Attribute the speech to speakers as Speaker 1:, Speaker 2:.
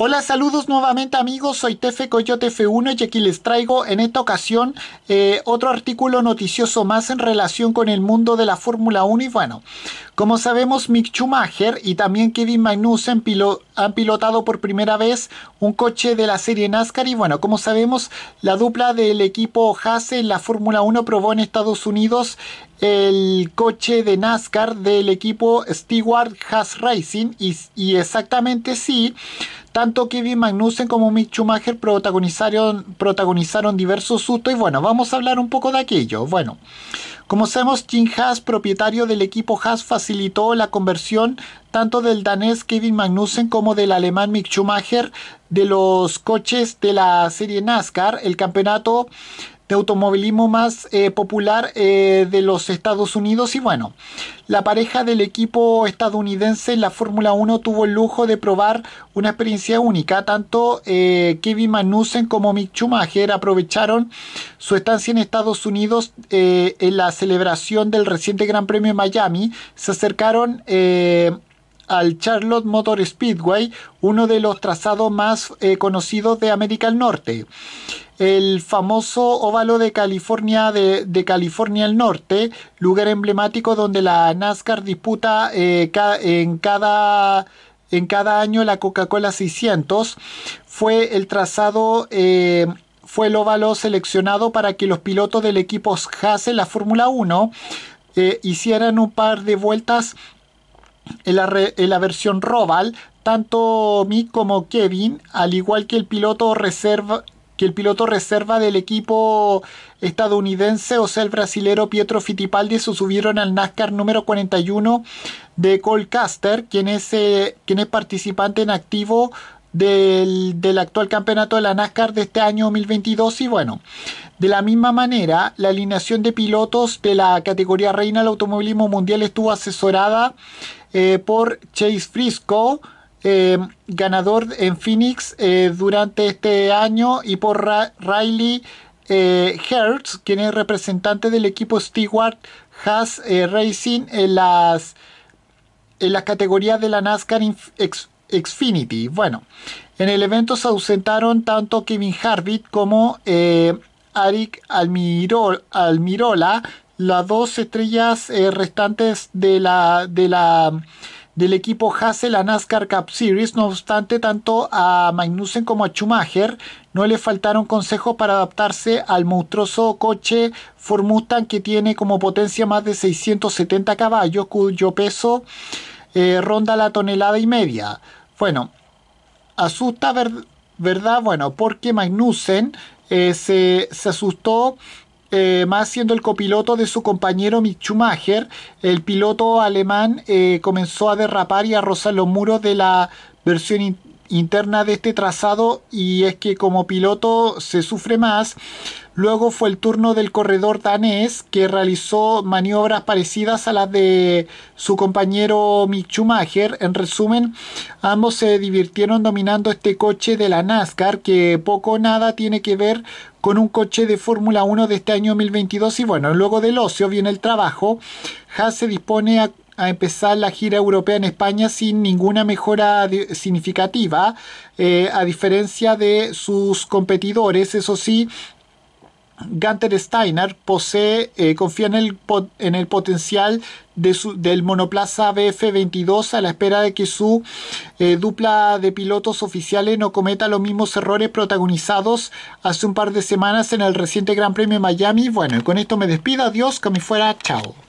Speaker 1: Hola, saludos nuevamente amigos, soy Tefe Coyote F1 y aquí les traigo en esta ocasión eh, otro artículo noticioso más en relación con el mundo de la Fórmula 1 y bueno, como sabemos Mick Schumacher y también Kevin Magnussen han pilotado por primera vez un coche de la serie NASCAR y bueno, como sabemos la dupla del equipo Haas en la Fórmula 1 probó en Estados Unidos el coche de NASCAR del equipo Stewart Haas Racing y, y exactamente sí... Tanto Kevin Magnussen como Mick Schumacher protagonizaron, protagonizaron diversos sustos y bueno, vamos a hablar un poco de aquello. Bueno, como sabemos, Jim Haas, propietario del equipo Haas, facilitó la conversión tanto del danés Kevin Magnussen como del alemán Mick Schumacher de los coches de la serie NASCAR. El campeonato de automovilismo más eh, popular eh, de los Estados Unidos. Y bueno, la pareja del equipo estadounidense en la Fórmula 1 tuvo el lujo de probar una experiencia única. Tanto eh, Kevin Magnussen como Mick Schumacher aprovecharon su estancia en Estados Unidos en la celebración del reciente Gran Premio de Miami. Se acercaron al Charlotte Motor Speedway, uno de los trazados más eh, conocidos de América del Norte. El famoso óvalo de California de, California del Norte, lugar emblemático donde la NASCAR disputa eh, en cada en cada año la Coca-Cola 600 fue el trazado eh, fue el óvalo seleccionado para que los pilotos del equipo Haas la Fórmula 1 hicieran un par de vueltas en la, versión Roval, tanto Mick como Kevin, al igual que el piloto reserva, que el piloto reserva del equipo estadounidense, o sea, el brasilero Pietro Fittipaldi, se subieron al NASCAR número 41 de Cole Caster, quien es, eh, quien es participante en activo del, del, actual campeonato de la NASCAR de este año 2022. Y bueno, de la misma manera, la alineación de pilotos de la categoría reina del automovilismo mundial estuvo asesorada eh, por Chase Frisco, eh, ganador en Phoenix eh, durante este año, y por Riley Hertz, quien es representante del equipo Stewart Haas Racing en las, en las categorías de la NASCAR Xfinity. Bueno, en el evento se ausentaron tanto Kevin Harvick como... Arik Almirola, las dos estrellas eh, restantes de la, de la, del equipo Haas la NASCAR Cup Series. No obstante, tanto a Magnussen como a Schumacher no le faltaron consejos para adaptarse al monstruoso coche Ford que tiene como potencia más de 670 caballos, cuyo peso eh, ronda la tonelada y media. Bueno, asusta, ¿verdad? Bueno, porque Magnussen eh, se, se asustó eh, más siendo el copiloto de su compañero Mick el piloto alemán eh, comenzó a derrapar y a rozar los muros de la versión interna de este trazado y es que como piloto se sufre más Luego fue el turno del corredor danés, que realizó maniobras parecidas a las de su compañero Mick En resumen, ambos se divirtieron dominando este coche de la NASCAR, que poco o nada tiene que ver con un coche de Fórmula 1 de este año 2022. Y bueno, luego del ocio viene el trabajo. Haas se dispone a empezar la gira europea en España sin ninguna mejora significativa, eh, a diferencia de sus competidores. Eso sí, Gunther Steiner posee, eh, confía en el, en el potencial de su, del monoplaza BF22 a la espera de que su eh, dupla de pilotos oficiales no cometa los mismos errores protagonizados hace un par de semanas en el reciente Gran Premio de Miami. Bueno, y con esto me despido. Adiós, que me fuera. Chao.